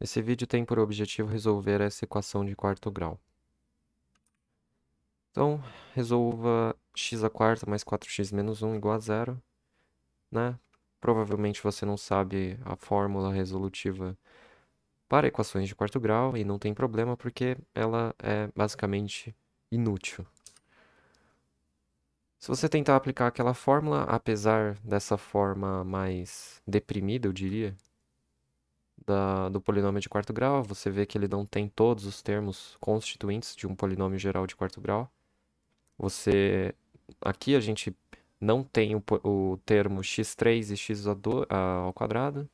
Esse vídeo tem por objetivo resolver essa equação de quarto grau. Então, resolva x a quarta mais 4x menos 1 igual a zero. Né? Provavelmente você não sabe a fórmula resolutiva para equações de quarto grau e não tem problema porque ela é basicamente inútil. Se você tentar aplicar aquela fórmula, apesar dessa forma mais deprimida, eu diria, da, do polinômio de quarto grau, você vê que ele não tem todos os termos constituintes de um polinômio geral de quarto grau. Você aqui a gente não tem o, o termo x3 e x ah, ao quadrado.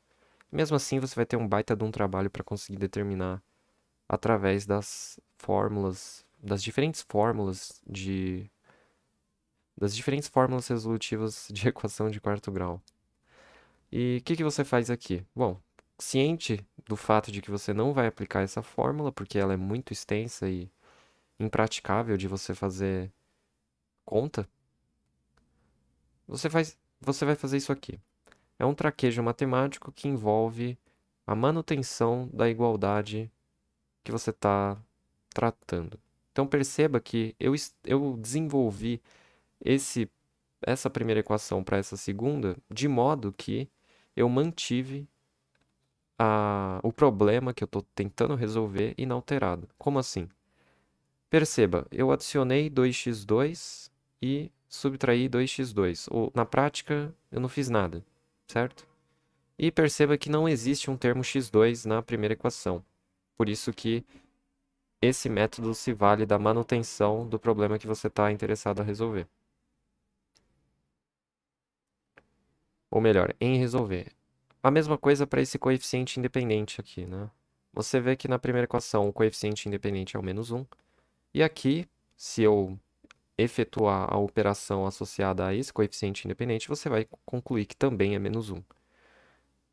Mesmo assim, você vai ter um baita de um trabalho para conseguir determinar através das fórmulas, das diferentes fórmulas de das diferentes fórmulas resolutivas de equação de quarto grau. E o que, que você faz aqui? Bom, ciente do fato de que você não vai aplicar essa fórmula, porque ela é muito extensa e impraticável de você fazer conta, você, faz, você vai fazer isso aqui. É um traquejo matemático que envolve a manutenção da igualdade que você está tratando. Então perceba que eu, eu desenvolvi esse, essa primeira equação para essa segunda de modo que eu mantive a, o problema que eu estou tentando resolver inalterado. Como assim? Perceba, eu adicionei 2x2 e subtraí 2x2. Ou, na prática, eu não fiz nada, certo? E perceba que não existe um termo x2 na primeira equação. Por isso que esse método se vale da manutenção do problema que você está interessado a resolver. Ou melhor, em resolver. A mesma coisa para esse coeficiente independente aqui, né? Você vê que na primeira equação o coeficiente independente é o menos 1. E aqui, se eu efetuar a operação associada a esse coeficiente independente, você vai concluir que também é menos 1.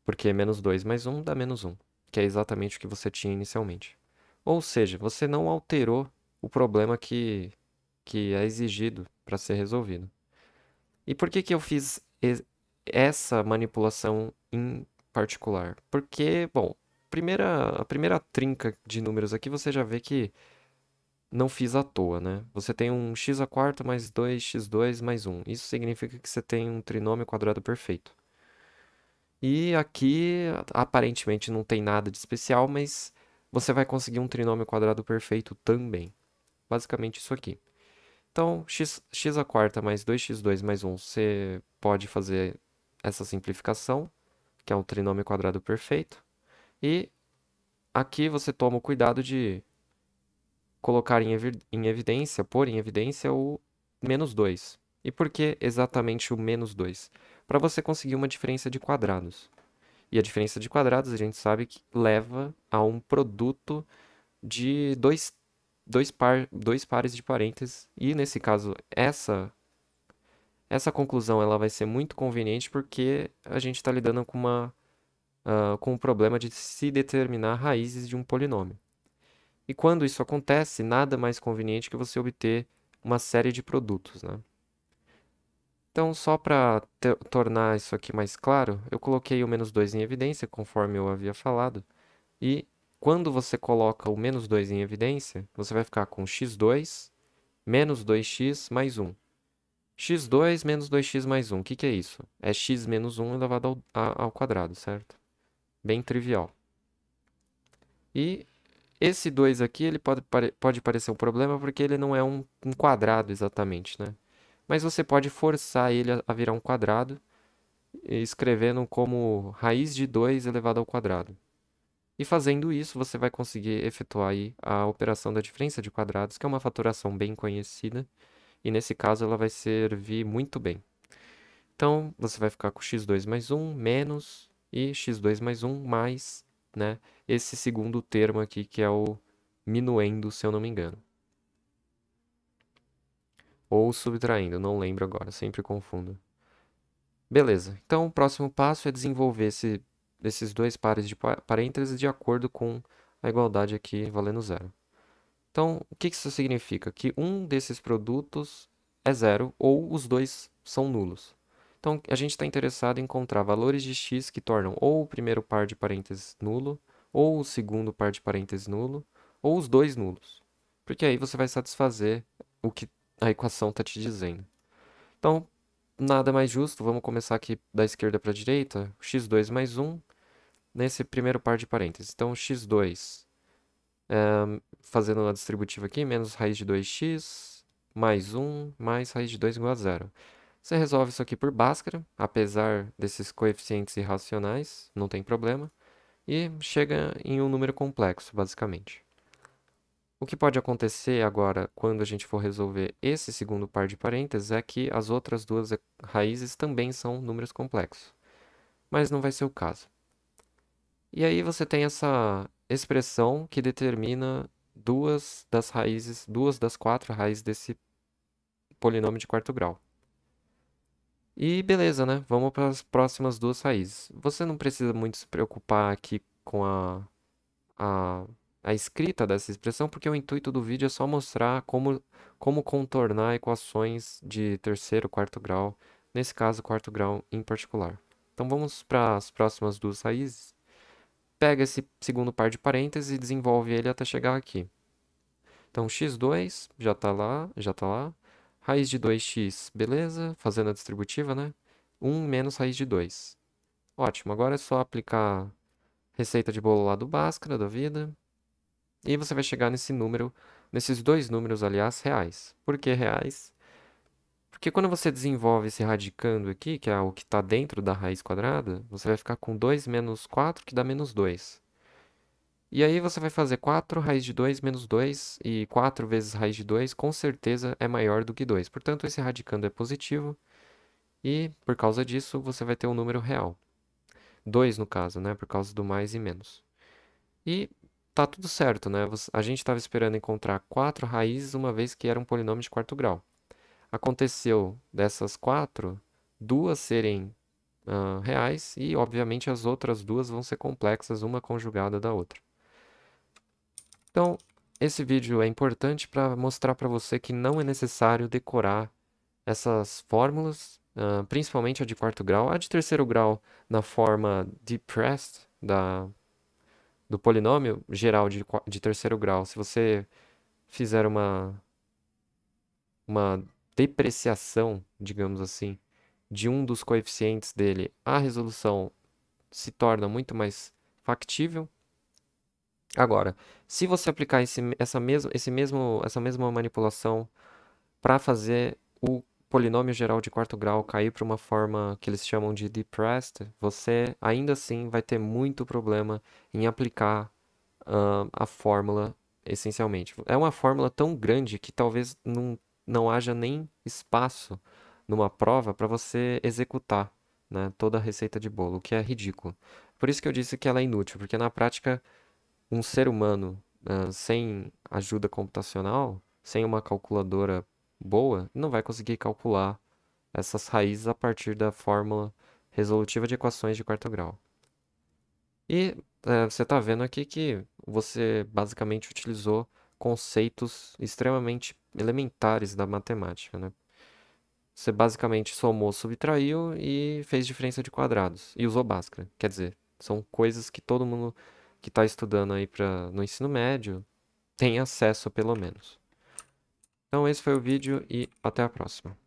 Porque é menos 2 mais 1 dá menos 1, que é exatamente o que você tinha inicialmente. Ou seja, você não alterou o problema que, que é exigido para ser resolvido. E por que, que eu fiz essa manipulação em particular. Porque, bom, primeira, a primeira trinca de números aqui você já vê que não fiz à toa, né? Você tem um x a quarta mais 2, x2 mais 1. Isso significa que você tem um trinômio quadrado perfeito. E aqui, aparentemente, não tem nada de especial, mas você vai conseguir um trinômio quadrado perfeito também. Basicamente isso aqui. Então, x, x a quarta mais 2x2 mais 1, você pode fazer essa simplificação que é um trinômio quadrado perfeito. E aqui você toma o cuidado de colocar em, em evidência, pôr em evidência o menos 2. E por que exatamente o menos 2? Para você conseguir uma diferença de quadrados. E a diferença de quadrados a gente sabe que leva a um produto de dois, dois, par, dois pares de parênteses. E nesse caso, essa essa conclusão ela vai ser muito conveniente porque a gente está lidando com, uma, uh, com o problema de se determinar raízes de um polinômio. E quando isso acontece, nada mais conveniente que você obter uma série de produtos. Né? Então, só para tornar isso aqui mais claro, eu coloquei o menos 2 em evidência, conforme eu havia falado, e quando você coloca o menos 2 em evidência, você vai ficar com x2 menos 2x mais 1 x2 menos 2x mais 1, o que, que é isso? É x menos 1 elevado ao, a, ao quadrado, certo? Bem trivial. E esse 2 aqui ele pode, pode parecer um problema porque ele não é um, um quadrado exatamente, né? Mas você pode forçar ele a, a virar um quadrado, eh, escrevendo como raiz de 2 elevado ao quadrado. E fazendo isso, você vai conseguir efetuar a operação da diferença de quadrados, que é uma faturação bem conhecida, e nesse caso ela vai servir muito bem. Então, você vai ficar com x2 mais 1 menos e x2 mais 1 mais né, esse segundo termo aqui, que é o minuendo, se eu não me engano. Ou subtraindo, não lembro agora, sempre confundo. Beleza, então o próximo passo é desenvolver esse, esses dois pares de parênteses de acordo com a igualdade aqui valendo zero. Então, o que isso significa? Que um desses produtos é zero ou os dois são nulos. Então, a gente está interessado em encontrar valores de x que tornam ou o primeiro par de parênteses nulo, ou o segundo par de parênteses nulo, ou os dois nulos. Porque aí você vai satisfazer o que a equação está te dizendo. Então, nada mais justo, vamos começar aqui da esquerda para a direita, x2 mais 1, nesse primeiro par de parênteses. Então, x2 fazendo a distributiva aqui, menos raiz de 2x, mais 1, mais raiz de 2 igual a zero. Você resolve isso aqui por Bhaskara, apesar desses coeficientes irracionais, não tem problema, e chega em um número complexo, basicamente. O que pode acontecer agora, quando a gente for resolver esse segundo par de parênteses, é que as outras duas raízes também são números complexos. Mas não vai ser o caso. E aí você tem essa expressão que determina duas das raízes, duas das quatro raízes desse polinômio de quarto grau. E beleza, né? Vamos para as próximas duas raízes. Você não precisa muito se preocupar aqui com a, a, a escrita dessa expressão, porque o intuito do vídeo é só mostrar como, como contornar equações de terceiro, quarto grau, nesse caso, quarto grau em particular. Então vamos para as próximas duas raízes pega esse segundo par de parênteses e desenvolve ele até chegar aqui. Então, x2 já está lá, já está lá. Raiz de 2x, beleza, fazendo a distributiva, né? 1 menos raiz de 2. Ótimo, agora é só aplicar receita de bolo lá do Bhaskara, da vida. E você vai chegar nesse número, nesses dois números, aliás, reais. Por que reais? Porque quando você desenvolve esse radicando aqui, que é o que está dentro da raiz quadrada, você vai ficar com 2 menos 4, que dá menos 2. E aí você vai fazer 4 raiz de 2 menos 2, e 4 vezes raiz de 2 com certeza é maior do que 2. Portanto, esse radicando é positivo, e por causa disso você vai ter um número real. 2 no caso, né? Por causa do mais e menos. E tá tudo certo, né? A gente estava esperando encontrar 4 raízes, uma vez que era um polinômio de quarto grau aconteceu dessas quatro, duas serem uh, reais e, obviamente, as outras duas vão ser complexas, uma conjugada da outra. Então, esse vídeo é importante para mostrar para você que não é necessário decorar essas fórmulas, uh, principalmente a de quarto grau. A de terceiro grau, na forma depressed da, do polinômio geral de, de terceiro grau, se você fizer uma, uma depreciação, digamos assim, de um dos coeficientes dele, a resolução se torna muito mais factível. Agora, se você aplicar esse, essa, mesmo, esse mesmo, essa mesma manipulação para fazer o polinômio geral de quarto grau cair para uma forma que eles chamam de depressed, você ainda assim vai ter muito problema em aplicar uh, a fórmula essencialmente. É uma fórmula tão grande que talvez não não haja nem espaço numa prova para você executar né, toda a receita de bolo, o que é ridículo. Por isso que eu disse que ela é inútil, porque na prática, um ser humano uh, sem ajuda computacional, sem uma calculadora boa, não vai conseguir calcular essas raízes a partir da fórmula resolutiva de equações de quarto grau. E uh, você está vendo aqui que você basicamente utilizou conceitos extremamente elementares da matemática, né? Você basicamente somou, subtraiu e fez diferença de quadrados e usou Bhaskara. Quer dizer, são coisas que todo mundo que está estudando aí pra, no ensino médio tem acesso, pelo menos. Então esse foi o vídeo e até a próxima.